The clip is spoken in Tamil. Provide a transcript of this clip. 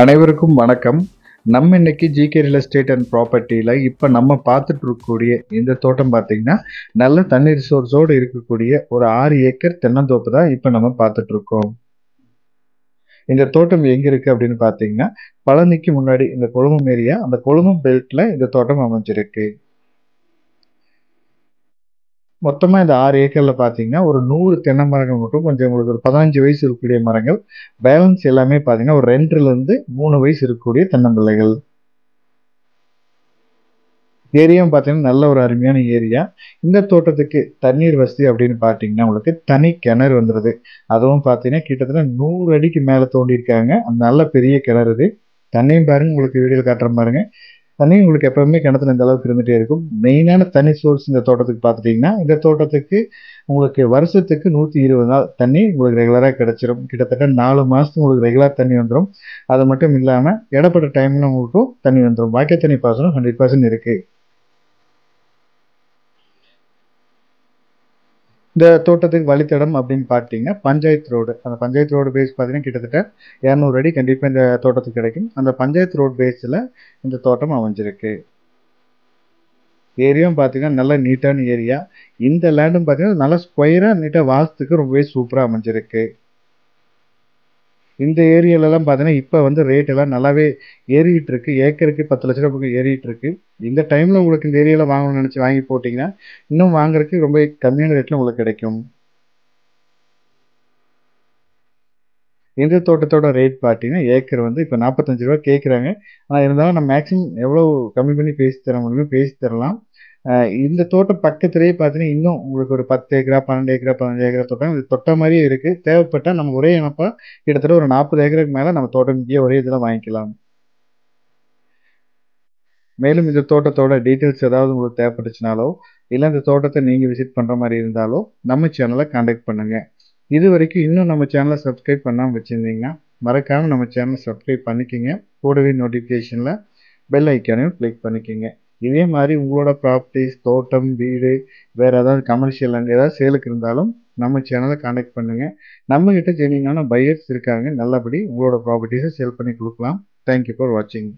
அனைவருக்கும் வணக்கம் நம்ம இன்னைக்கு ஜிகே ரியல் எஸ்டேட் அண்ட் ப்ராப்பர்ட்டியில் இப்போ நம்ம பார்த்துட்டு இருக்கக்கூடிய இந்த தோட்டம் பார்த்தீங்கன்னா நல்ல தண்ணீர் சோர்ஸோடு இருக்கக்கூடிய ஒரு ஆறு ஏக்கர் தென்னந்தோப்பு தான் இப்போ நம்ம பார்த்துட்டு இருக்கோம் இந்த தோட்டம் எங்கே இருக்குது அப்படின்னு பார்த்தீங்கன்னா பழனிக்கு முன்னாடி இந்த கொழுமம் ஏரியா அந்த கொழுமம் பெல்ட்டில் இந்த தோட்டம் அமைஞ்சிருக்கு மொத்தமாக இந்த ஆறு ஏக்கரில் பார்த்தீங்கன்னா ஒரு நூறு தென்னை மரங்கள் மட்டும் கொஞ்சம் உங்களுக்கு ஒரு பதினஞ்சு வயசு இருக்கக்கூடிய மரங்கள் பேலன்ஸ் எல்லாமே பார்த்தீங்கன்னா ஒரு ரெண்டுலேருந்து மூணு வயசு இருக்கக்கூடிய தென்னம்பிள்ளைகள் ஏரியாவும் பார்த்தீங்கன்னா நல்ல ஒரு அருமையான ஏரியா இந்த தோட்டத்துக்கு தண்ணீர் வசதி அப்படின்னு பார்த்தீங்கன்னா உங்களுக்கு தனி கிணறு வந்துடுது அதுவும் பார்த்தீங்கன்னா கிட்டத்தட்ட நூறு அடிக்கு மேலே தோண்டியிருக்காங்க அந்த நல்ல பெரிய கிணறு இது தண்ணியும் பாருங்கள் உங்களுக்கு வீடியோ காட்டுற பாருங்கள் தண்ணி உங்களுக்கு எப்பவுமே கிணத்துல இந்த அளவுக்கு இருந்துகிட்டே இருக்கும் மெயினான தண்ணி சோர்ஸ் இந்த தோட்டத்துக்கு பார்த்துட்டிங்கன்னா இந்த தோட்டத்துக்கு உங்களுக்கு வருஷத்துக்கு நூற்றி இருபது நாள் தண்ணி உங்களுக்கு ரெகுலராக கிடச்சிரும் கிட்டத்தட்ட நாலு மாதத்துக்கு உங்களுக்கு ரெகுலராக தண்ணி வந்துடும் அது மட்டும் இல்லாமல் இடப்பட்ட டைமில் உங்களுக்கும் தண்ணி வந்துடும் வாக்கை தண்ணி பாசனம் ஹண்ட்ரட் பர்சன்ட் இருக்குது இந்த தோட்டத்துக்கு வழித்தடம் அப்படின்னு பார்த்தீங்கன்னா பஞ்சாயத்து ரோடு அந்த பஞ்சாயத்து ரோடு பேஸ் பார்த்தீங்கன்னா கிட்டத்தட்ட இரநூறு அடி கண்டிப்பாக இந்த தோட்டத்துக்கு கிடைக்கும் அந்த பஞ்சாயத்து ரோடு பேஸில் இந்த தோட்டம் அமைஞ்சிருக்கு ஏரியாவும் பார்த்தீங்கன்னா நல்ல நீட்டான ஏரியா இந்த லேண்டும் பார்த்தீங்கன்னா நல்லா ஸ்கொயராக நீட்டாக வாசத்துக்கு ரொம்பவே சூப்பராக அமைஞ்சிருக்கு இந்த ஏரியாலலாம் பார்த்தீங்கன்னா இப்போ வந்து ரேட் எல்லாம் நல்லாவே ஏறிக்கிட்டு இருக்கு ஏக்கருக்கு பத்து லட்ச ரூபாய்க்கு ஏறிக்கிட்டு இருக்கு இந்த டைமில் உங்களுக்கு இந்த ஏரியாவில் வாங்கணும்னு நினச்சி வாங்கி போட்டிங்கன்னா இன்னும் வாங்குறதுக்கு ரொம்ப கம்மியான ரேட்டில் உங்களுக்கு கிடைக்கும் இந்த தோட்டத்தோட ரேட் பார்த்தீங்கன்னா ஏக்கர் வந்து இப்போ நாற்பத்தஞ்சு ரூபா கேட்குறாங்க ஆனால் இருந்தாலும் நம்ம மேக்ஸிமம் எவ்வளோ கம்மி பண்ணி பேசி தர முடியுமோ பேசி தரலாம் இந்த தோட்டம் பக்கத்துலேயே பார்த்தீங்கன்னா இன்னும் உங்களுக்கு ஒரு பத்து ஏக்கரா பன்னெண்டு ஏக்கரா பதினஞ்சு ஏக்கரா தோட்டம் இது தொட்ட மாதிரியே இருக்குது தேவைப்பட்டால் நம்ம ஒரே இனப்பா கிட்டத்தட்ட ஒரு நாற்பது ஏக்கருக்கு மேலே நம்ம தோட்டம் இங்கேயே ஒரே இதில் வாங்கிக்கலாம் மேலும் இந்த தோட்டத்தோட டீட்டெயில்ஸ் ஏதாவது உங்களுக்கு தேவைப்பட்டுச்சுனாலோ இல்லை இந்த தோட்டத்தை நீங்கள் விசிட் பண்ணுற மாதிரி இருந்தாலோ நம்ம சேனலை கான்டெக்ட் பண்ணுங்கள் இது வரைக்கும் இன்னும் நம்ம சேனலை சப்ஸ்கிரைப் பண்ணாமல் வச்சுருந்தீங்கன்னா மறக்காமல் நம்ம சேனலை சப்ஸ்கிரைப் பண்ணிக்கோங்க கூடவே நோட்டிஃபிகேஷனில் பெல் ஐக்கானையும் கிளிக் பண்ணிக்கோங்க இதே மாதிரி உங்களோட ப்ராப்பர்ட்டிஸ் தோட்டம் வீடு வேறு ஏதாவது கமர்ஷியல் லேண்ட் ஏதாவது சேலுக்கு இருந்தாலும் நம்ம சேனலை காண்டாக்ட் பண்ணுங்கள் நம்மக்கிட்ட ஜெனிங்கான பையர்ஸ் இருக்காங்க நல்லபடி உங்களோட ப்ராப்பர்ட்டிஸை சேல் பண்ணி கொடுக்கலாம் தேங்க்யூ ஃபார் வாட்சிங்